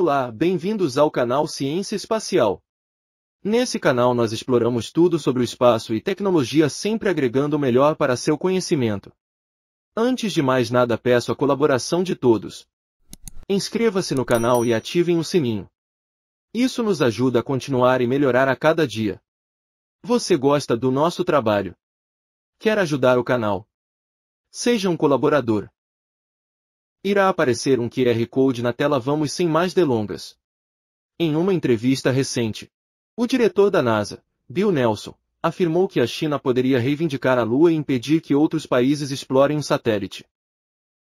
Olá, bem-vindos ao canal Ciência Espacial. Nesse canal nós exploramos tudo sobre o espaço e tecnologia sempre agregando o melhor para seu conhecimento. Antes de mais nada peço a colaboração de todos. Inscreva-se no canal e ativem o sininho. Isso nos ajuda a continuar e melhorar a cada dia. Você gosta do nosso trabalho? Quer ajudar o canal? Seja um colaborador. Irá aparecer um QR Code na tela Vamos sem mais delongas. Em uma entrevista recente, o diretor da NASA, Bill Nelson, afirmou que a China poderia reivindicar a Lua e impedir que outros países explorem o um satélite.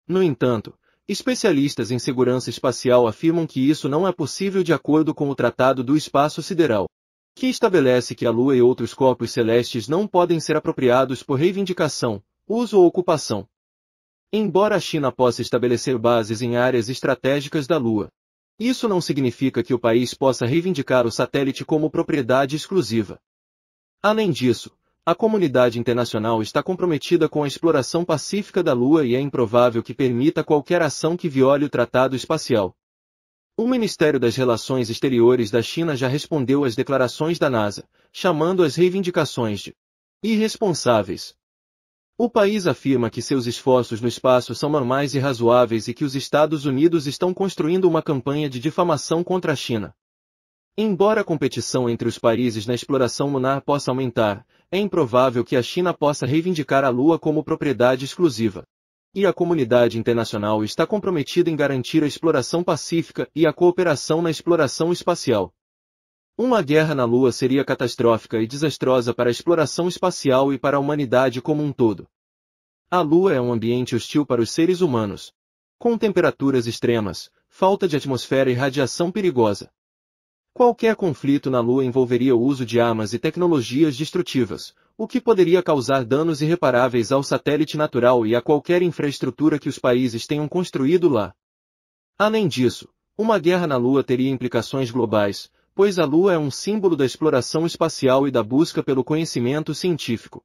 No entanto, especialistas em segurança espacial afirmam que isso não é possível de acordo com o Tratado do Espaço Sideral, que estabelece que a Lua e outros corpos celestes não podem ser apropriados por reivindicação, uso ou ocupação. Embora a China possa estabelecer bases em áreas estratégicas da Lua, isso não significa que o país possa reivindicar o satélite como propriedade exclusiva. Além disso, a comunidade internacional está comprometida com a exploração pacífica da Lua e é improvável que permita qualquer ação que viole o Tratado Espacial. O Ministério das Relações Exteriores da China já respondeu às declarações da NASA, chamando as reivindicações de irresponsáveis, o país afirma que seus esforços no espaço são normais e razoáveis e que os Estados Unidos estão construindo uma campanha de difamação contra a China. Embora a competição entre os países na exploração lunar possa aumentar, é improvável que a China possa reivindicar a Lua como propriedade exclusiva. E a comunidade internacional está comprometida em garantir a exploração pacífica e a cooperação na exploração espacial. Uma guerra na Lua seria catastrófica e desastrosa para a exploração espacial e para a humanidade como um todo. A Lua é um ambiente hostil para os seres humanos. Com temperaturas extremas, falta de atmosfera e radiação perigosa. Qualquer conflito na Lua envolveria o uso de armas e tecnologias destrutivas, o que poderia causar danos irreparáveis ao satélite natural e a qualquer infraestrutura que os países tenham construído lá. Além disso, uma guerra na Lua teria implicações globais, pois a Lua é um símbolo da exploração espacial e da busca pelo conhecimento científico.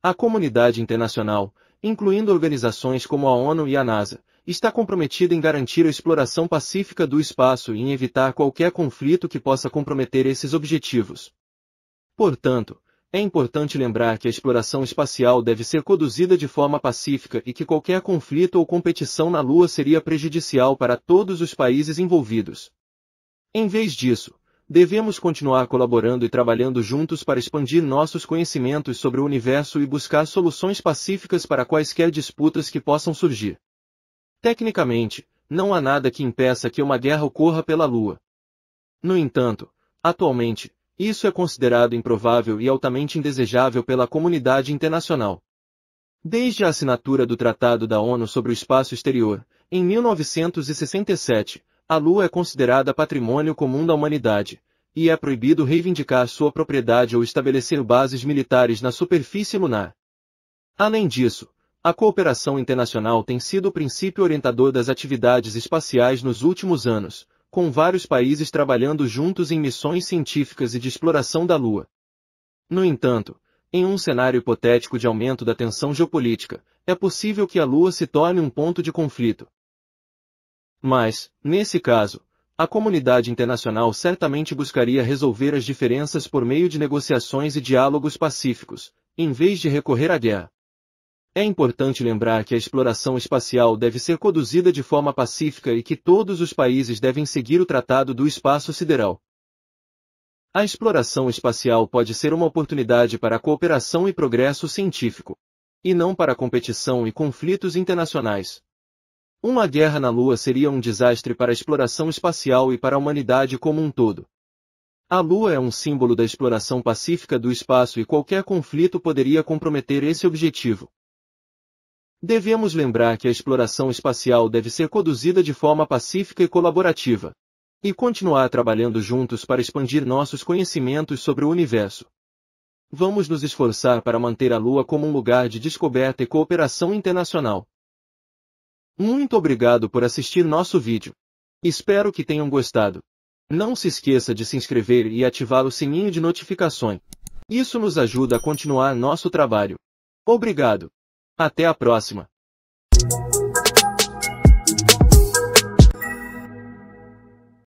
A comunidade internacional, incluindo organizações como a ONU e a NASA, está comprometida em garantir a exploração pacífica do espaço e em evitar qualquer conflito que possa comprometer esses objetivos. Portanto, é importante lembrar que a exploração espacial deve ser conduzida de forma pacífica e que qualquer conflito ou competição na Lua seria prejudicial para todos os países envolvidos. Em vez disso, Devemos continuar colaborando e trabalhando juntos para expandir nossos conhecimentos sobre o universo e buscar soluções pacíficas para quaisquer disputas que possam surgir. Tecnicamente, não há nada que impeça que uma guerra ocorra pela Lua. No entanto, atualmente, isso é considerado improvável e altamente indesejável pela comunidade internacional. Desde a assinatura do Tratado da ONU sobre o Espaço Exterior, em 1967, a lua é considerada patrimônio comum da humanidade, e é proibido reivindicar sua propriedade ou estabelecer bases militares na superfície lunar. Além disso, a cooperação internacional tem sido o princípio orientador das atividades espaciais nos últimos anos, com vários países trabalhando juntos em missões científicas e de exploração da Lua. No entanto, em um cenário hipotético de aumento da tensão geopolítica, é possível que a Lua se torne um ponto de conflito, mas, nesse caso, a comunidade internacional certamente buscaria resolver as diferenças por meio de negociações e diálogos pacíficos, em vez de recorrer à guerra. É importante lembrar que a exploração espacial deve ser conduzida de forma pacífica e que todos os países devem seguir o Tratado do Espaço Sideral. A exploração espacial pode ser uma oportunidade para a cooperação e progresso científico, e não para competição e conflitos internacionais. Uma guerra na Lua seria um desastre para a exploração espacial e para a humanidade como um todo. A Lua é um símbolo da exploração pacífica do espaço e qualquer conflito poderia comprometer esse objetivo. Devemos lembrar que a exploração espacial deve ser conduzida de forma pacífica e colaborativa. E continuar trabalhando juntos para expandir nossos conhecimentos sobre o universo. Vamos nos esforçar para manter a Lua como um lugar de descoberta e cooperação internacional. Muito obrigado por assistir nosso vídeo. Espero que tenham gostado. Não se esqueça de se inscrever e ativar o sininho de notificações. Isso nos ajuda a continuar nosso trabalho. Obrigado. Até a próxima.